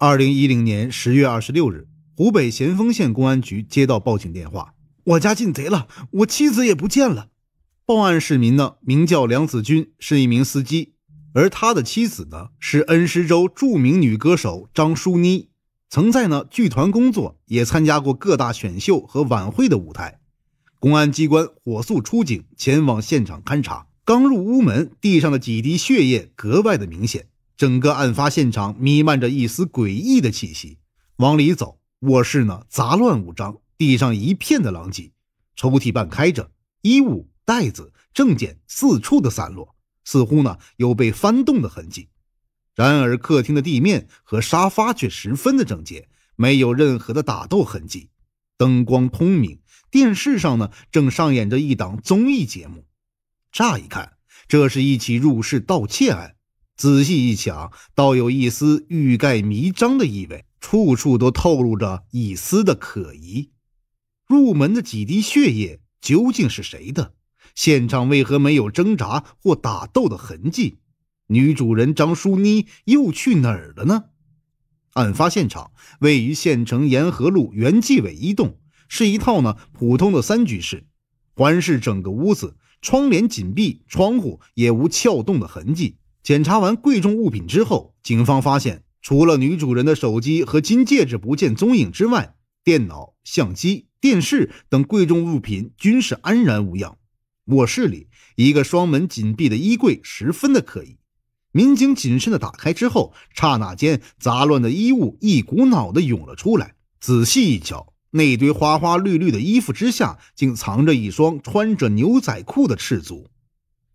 二零一零年十月二十六日，湖北咸丰县公安局接到报警电话：“我家进贼了，我妻子也不见了。”报案市民呢，名叫梁子军，是一名司机，而他的妻子呢，是恩施州著名女歌手张淑妮，曾在呢剧团工作，也参加过各大选秀和晚会的舞台。公安机关火速出警，前往现场勘查。刚入屋门，地上的几滴血液格外的明显。整个案发现场弥漫着一丝诡异的气息。往里走，卧室呢杂乱无章，地上一片的狼藉，抽屉半开着，衣物、袋子、证件四处的散落，似乎呢有被翻动的痕迹。然而，客厅的地面和沙发却十分的整洁，没有任何的打斗痕迹。灯光通明，电视上呢正上演着一档综艺节目。乍一看，这是一起入室盗窃案。仔细一想，倒有一丝欲盖弥彰的意味，处处都透露着一丝的可疑。入门的几滴血液究竟是谁的？现场为何没有挣扎或打斗的痕迹？女主人张淑妮又去哪儿了呢？案发现场位于县城沿河路原纪委一栋，是一套呢普通的三居室。环视整个屋子，窗帘紧闭，窗户也无撬动的痕迹。检查完贵重物品之后，警方发现，除了女主人的手机和金戒指不见踪影之外，电脑、相机、电视等贵重物品均是安然无恙。卧室里一个双门紧闭的衣柜十分的可疑，民警谨慎的打开之后，刹那间杂乱的衣物一股脑的涌了出来。仔细一瞧，那堆花花绿绿的衣服之下，竟藏着一双穿着牛仔裤的赤足。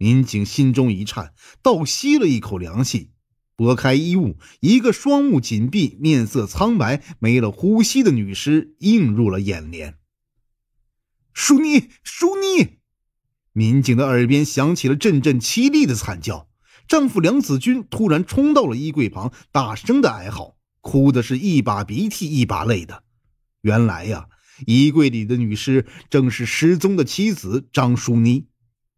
民警心中一颤，倒吸了一口凉气，拨开衣物，一个双目紧闭、面色苍白、没了呼吸的女尸映入了眼帘。淑妮，淑妮！民警的耳边响起了阵阵凄厉的惨叫。丈夫梁子军突然冲到了衣柜旁，大声的哀嚎，哭的是一把鼻涕一把泪的。原来呀，衣柜里的女尸正是失踪的妻子张淑妮。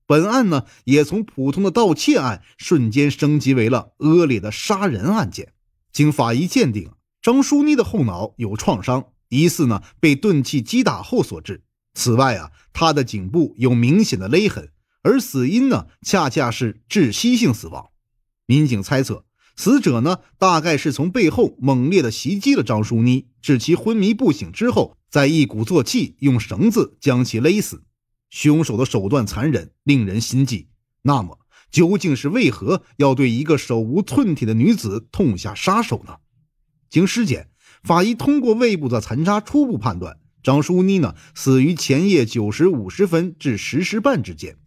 本案呢，也从普通的盗窃案瞬间升级为了恶劣的杀人案件。经法医鉴定，张淑妮的后脑有创伤，疑似呢被钝器击打后所致。此外啊，她的颈部有明显的勒痕，而死因呢，恰恰是窒息性死亡。民警猜测，死者呢大概是从背后猛烈的袭击了张淑妮，致其昏迷不醒之后，再一鼓作气用绳子将其勒死。凶手的手段残忍，令人心悸。那么，究竟是为何要对一个手无寸铁的女子痛下杀手呢？经尸检，法医通过胃部的残渣初步判断，张淑妮呢死于前夜九时五十分至十时半之间。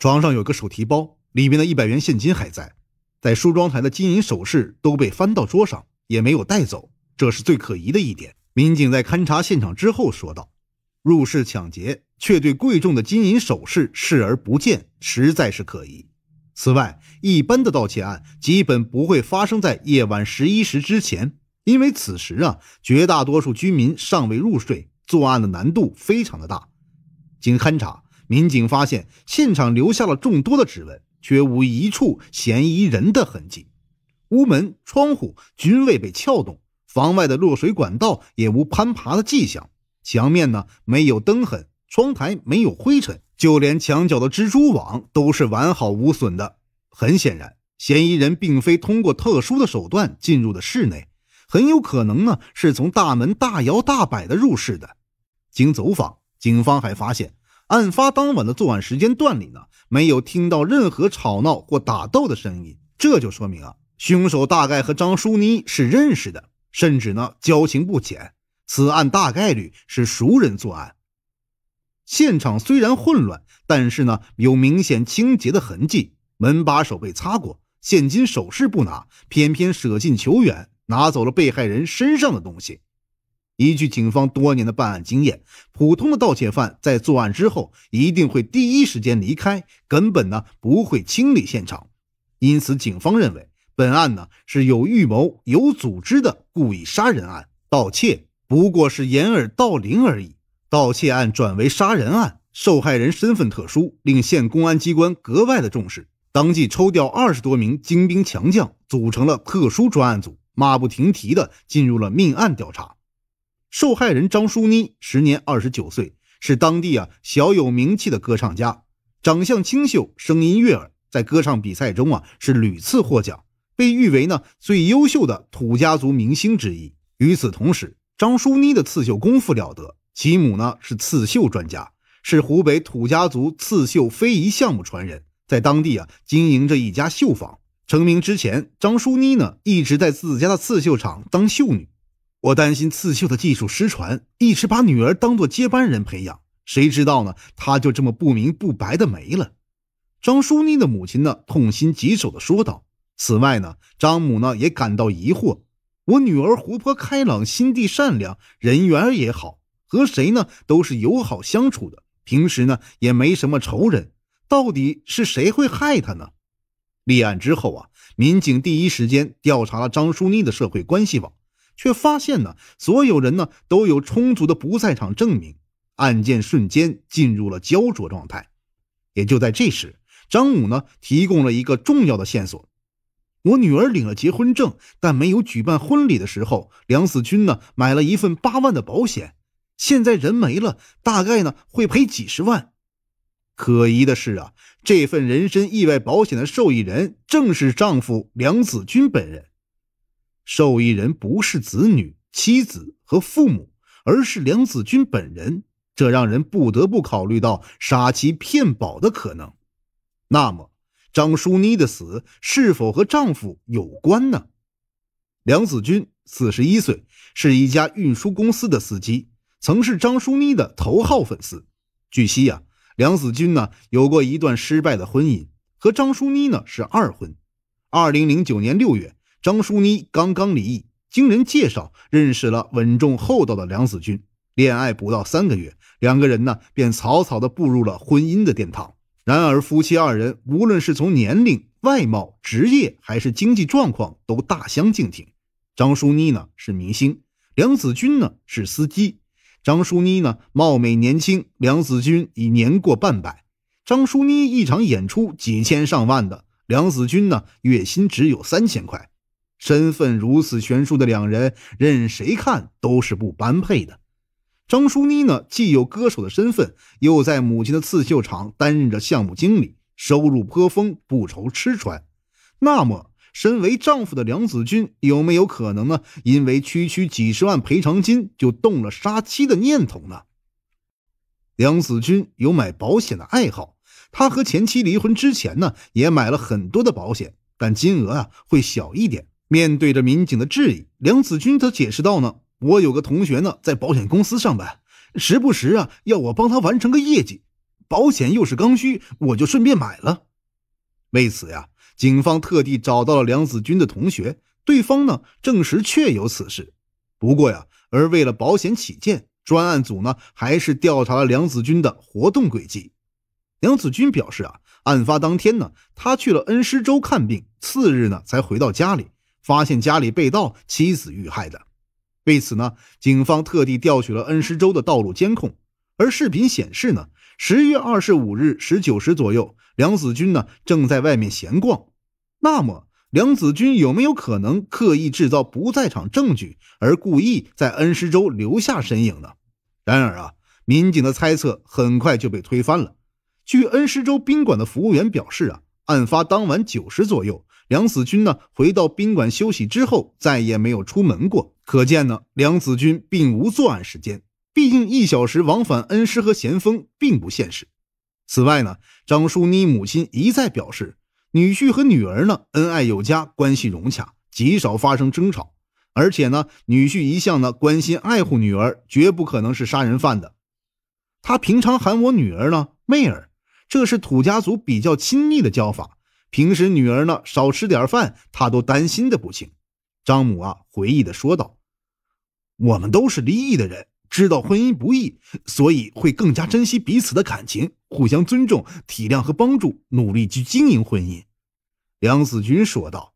床上有个手提包，里面的一百元现金还在。在梳妆台的金银首饰都被翻到桌上，也没有带走，这是最可疑的一点。民警在勘查现场之后说道。入室抢劫，却对贵重的金银首饰视而不见，实在是可疑。此外，一般的盗窃案基本不会发生在夜晚十一时之前，因为此时啊，绝大多数居民尚未入睡，作案的难度非常的大。经勘查，民警发现现场留下了众多的指纹，却无一处嫌疑人的痕迹。屋门、窗户均未被撬动，房外的落水管道也无攀爬的迹象。墙面呢没有灯痕，窗台没有灰尘，就连墙角的蜘蛛网都是完好无损的。很显然，嫌疑人并非通过特殊的手段进入的室内，很有可能呢是从大门大摇大摆的入室的。经走访，警方还发现，案发当晚的作案时间段里呢，没有听到任何吵闹或打斗的声音，这就说明啊，凶手大概和张淑妮是认识的，甚至呢交情不浅。此案大概率是熟人作案。现场虽然混乱，但是呢有明显清洁的痕迹，门把手被擦过，现金首饰不拿，偏偏舍近求远，拿走了被害人身上的东西。依据警方多年的办案经验，普通的盗窃犯在作案之后一定会第一时间离开，根本呢不会清理现场。因此，警方认为本案呢是有预谋、有组织的故意杀人案、盗窃。不过是掩耳盗铃而已。盗窃案转为杀人案，受害人身份特殊，令县公安机关格外的重视。当即抽调二十多名精兵强将，组成了特殊专案组，马不停蹄地进入了命案调查。受害人张淑妮，时年二十九岁，是当地啊小有名气的歌唱家，长相清秀，声音悦耳，在歌唱比赛中啊是屡次获奖，被誉为呢最优秀的土家族明星之一。与此同时，张淑妮的刺绣功夫了得，其母呢是刺绣专家，是湖北土家族刺绣非遗项目传人，在当地啊经营着一家绣坊。成名之前，张淑妮呢一直在自家的刺绣厂当绣女。我担心刺绣的技术失传，一直把女儿当做接班人培养。谁知道呢？她就这么不明不白的没了。张淑妮的母亲呢痛心疾首地说道。此外呢，张母呢也感到疑惑。我女儿活泼开朗，心地善良，人缘也好，和谁呢都是友好相处的，平时呢也没什么仇人。到底是谁会害她呢？立案之后啊，民警第一时间调查了张淑妮的社会关系网，却发现呢，所有人呢都有充足的不在场证明，案件瞬间进入了焦灼状态。也就在这时，张母呢提供了一个重要的线索。我女儿领了结婚证，但没有举办婚礼的时候，梁子军呢买了一份八万的保险，现在人没了，大概呢会赔几十万。可疑的是啊，这份人身意外保险的受益人正是丈夫梁子军本人，受益人不是子女、妻子和父母，而是梁子军本人，这让人不得不考虑到杀妻骗保的可能。那么？张淑妮的死是否和丈夫有关呢？梁子君，四十一岁，是一家运输公司的司机，曾是张淑妮的头号粉丝。据悉呀，梁子君呢有过一段失败的婚姻，和张淑妮呢是二婚。二零零九年六月，张淑妮刚刚离异，经人介绍认识了稳重厚道的梁子君。恋爱不到三个月，两个人呢便草草的步入了婚姻的殿堂。然而，夫妻二人无论是从年龄、外貌、职业还是经济状况，都大相径庭。张淑妮呢是明星，梁子君呢是司机。张淑妮呢貌美年轻，梁子君已年过半百。张淑妮一场演出几千上万的，梁子君呢月薪只有三千块。身份如此悬殊的两人，任谁看都是不般配的。张淑妮呢，既有歌手的身份，又在母亲的刺绣厂担任着项目经理，收入颇丰，不愁吃穿。那么，身为丈夫的梁子军有没有可能呢？因为区区几十万赔偿金就动了杀妻的念头呢？梁子军有买保险的爱好，他和前妻离婚之前呢，也买了很多的保险，但金额啊会小一点。面对着民警的质疑，梁子军则解释道呢。我有个同学呢，在保险公司上班，时不时啊要我帮他完成个业绩，保险又是刚需，我就顺便买了。为此呀，警方特地找到了梁子军的同学，对方呢证实确有此事。不过呀，而为了保险起见，专案组呢还是调查了梁子军的活动轨迹。梁子军表示啊，案发当天呢，他去了恩施州看病，次日呢才回到家里，发现家里被盗，妻子遇害的。为此呢，警方特地调取了恩施州的道路监控，而视频显示呢，十月二十五日十九时左右，梁子军呢正在外面闲逛。那么，梁子军有没有可能刻意制造不在场证据，而故意在恩施州留下身影呢？然而啊，民警的猜测很快就被推翻了。据恩施州宾馆的服务员表示啊，案发当晚九时左右，梁子军呢回到宾馆休息之后，再也没有出门过。可见呢，梁子军并无作案时间。毕竟一小时往返恩施和咸丰并不现实。此外呢，张淑妮母亲一再表示，女婿和女儿呢恩爱有加，关系融洽，极少发生争吵。而且呢，女婿一向呢关心爱护女儿，绝不可能是杀人犯的。他平常喊我女儿呢妹儿，这是土家族比较亲密的叫法。平时女儿呢少吃点饭，他都担心的不轻。张母啊，回忆的说道：“我们都是离异的人，知道婚姻不易，所以会更加珍惜彼此的感情，互相尊重、体谅和帮助，努力去经营婚姻。”梁子军说道：“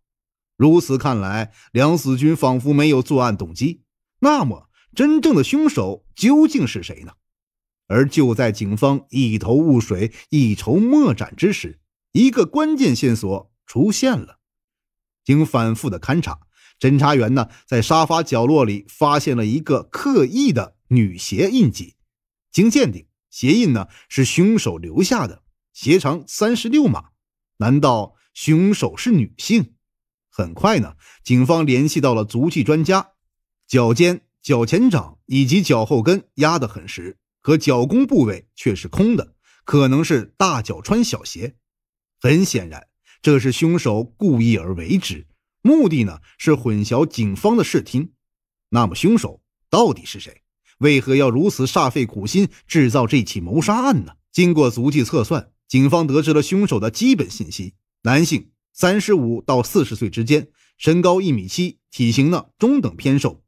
如此看来，梁子军仿佛没有作案动机。那么，真正的凶手究竟是谁呢？”而就在警方一头雾水、一筹莫展之时，一个关键线索出现了。经反复的勘查。侦查员呢，在沙发角落里发现了一个刻意的女鞋印记，经鉴定，鞋印呢是凶手留下的，鞋长三十六码。难道凶手是女性？很快呢，警方联系到了足迹专家，脚尖、脚前掌以及脚后跟压得很实，可脚弓部位却是空的，可能是大脚穿小鞋。很显然，这是凶手故意而为之。目的呢是混淆警方的视听。那么凶手到底是谁？为何要如此煞费苦心制造这起谋杀案呢？经过足迹测算，警方得知了凶手的基本信息：男性，三十五到四十岁之间，身高一米七，体型呢中等偏瘦。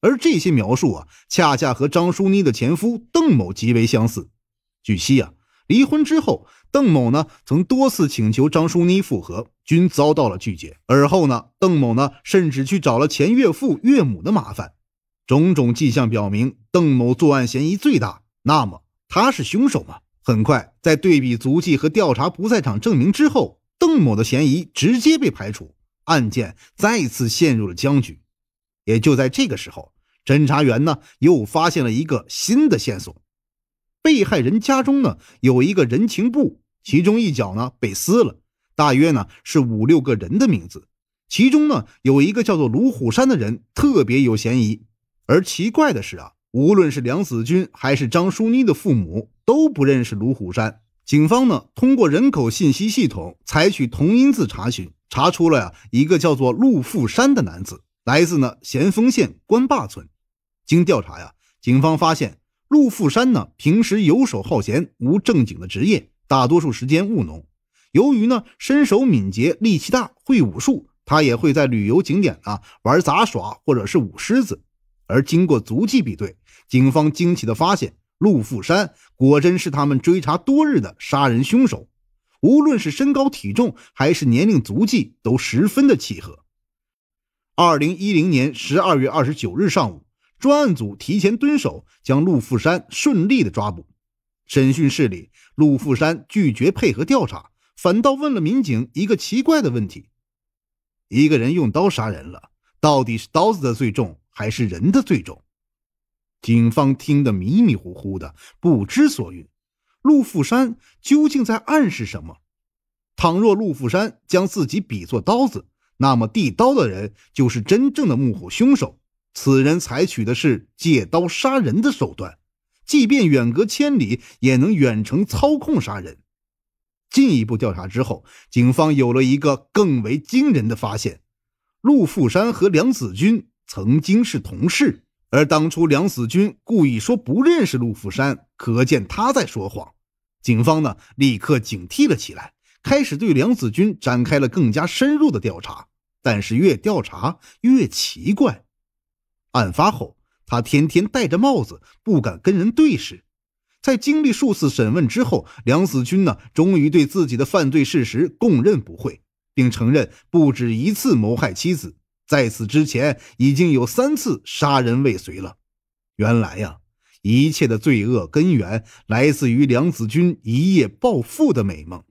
而这些描述啊，恰恰和张淑妮的前夫邓某极为相似。据悉啊。离婚之后，邓某呢曾多次请求张淑妮复合，均遭到了拒绝。而后呢，邓某呢甚至去找了前岳父岳母的麻烦。种种迹象表明，邓某作案嫌疑最大。那么他是凶手吗？很快，在对比足迹和调查不在场证明之后，邓某的嫌疑直接被排除，案件再次陷入了僵局。也就在这个时候，侦查员呢又发现了一个新的线索。被害人家中呢有一个人情布，其中一角呢被撕了，大约呢是五六个人的名字，其中呢有一个叫做卢虎山的人特别有嫌疑。而奇怪的是啊，无论是梁子军还是张淑妮的父母都不认识卢虎山。警方呢通过人口信息系统采取同音字查询，查出了呀一个叫做陆富山的男子，来自呢咸丰县官坝村。经调查呀，警方发现。陆富山呢，平时游手好闲，无正经的职业，大多数时间务农。由于呢身手敏捷、力气大，会武术，他也会在旅游景点呢玩杂耍或者是舞狮子。而经过足迹比对，警方惊奇的发现，陆富山果真是他们追查多日的杀人凶手。无论是身高、体重，还是年龄、足迹，都十分的契合。二零一零年十二月二十九日上午。专案组提前蹲守，将陆富山顺利的抓捕。审讯室里，陆富山拒绝配合调查，反倒问了民警一个奇怪的问题：“一个人用刀杀人了，到底是刀子的罪重，还是人的罪重？”警方听得迷迷糊糊的，不知所云。陆富山究竟在暗示什么？倘若陆富山将自己比作刀子，那么递刀的人就是真正的幕后凶手。此人采取的是借刀杀人的手段，即便远隔千里，也能远程操控杀人。进一步调查之后，警方有了一个更为惊人的发现：陆富山和梁子军曾经是同事，而当初梁子军故意说不认识陆富山，可见他在说谎。警方呢，立刻警惕了起来，开始对梁子军展开了更加深入的调查。但是越调查越奇怪。案发后，他天天戴着帽子，不敢跟人对视。在经历数次审问之后，梁子军呢，终于对自己的犯罪事实供认不讳，并承认不止一次谋害妻子。在此之前，已经有三次杀人未遂了。原来呀，一切的罪恶根源来自于梁子军一夜暴富的美梦。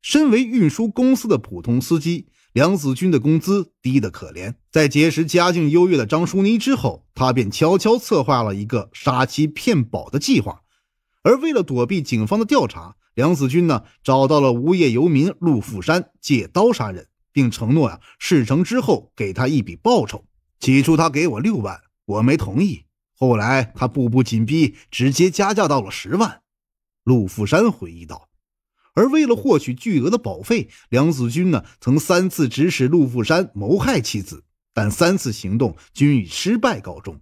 身为运输公司的普通司机。梁子军的工资低得可怜，在结识家境优越的张淑妮之后，他便悄悄策划了一个杀妻骗保的计划。而为了躲避警方的调查，梁子军呢找到了无业游民陆富山，借刀杀人，并承诺呀事成之后给他一笔报酬。起初他给我六万，我没同意，后来他步步紧逼，直接加价到了十万。陆富山回忆道。而为了获取巨额的保费，梁子军呢曾三次指使陆富山谋害妻子，但三次行动均以失败告终。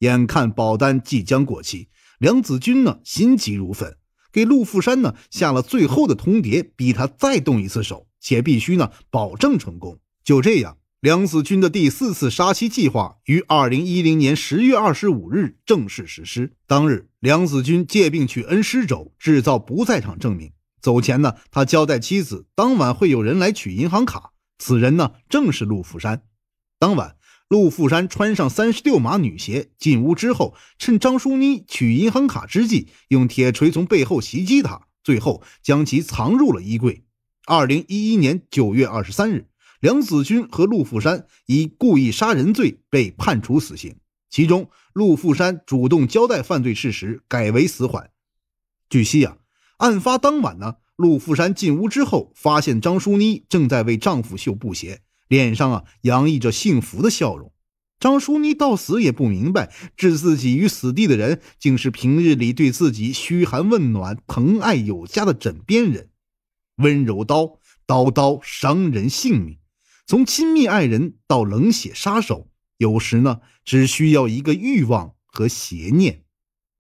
眼看保单即将过期，梁子军呢心急如焚，给陆富山呢下了最后的通牒，逼他再动一次手，且必须呢保证成功。就这样，梁子军的第四次杀妻计划于二零一零年十月二十五日正式实施。当日，梁子军借病去恩施州，制造不在场证明。走前呢，他交代妻子，当晚会有人来取银行卡。此人呢，正是陆富山。当晚，陆富山穿上三十六码女鞋进屋之后，趁张淑妮取银行卡之际，用铁锤从背后袭击她，最后将其藏入了衣柜。二零一一年九月二十三日，梁子军和陆富山以故意杀人罪被判处死刑，其中陆富山主动交代犯罪事实，改为死缓。据悉啊。案发当晚呢，陆富山进屋之后，发现张淑妮正在为丈夫绣布鞋，脸上啊洋溢着幸福的笑容。张淑妮到死也不明白，置自己于死地的人，竟是平日里对自己嘘寒问暖、疼爱有加的枕边人。温柔刀，刀刀伤人性命。从亲密爱人到冷血杀手，有时呢，只需要一个欲望和邪念。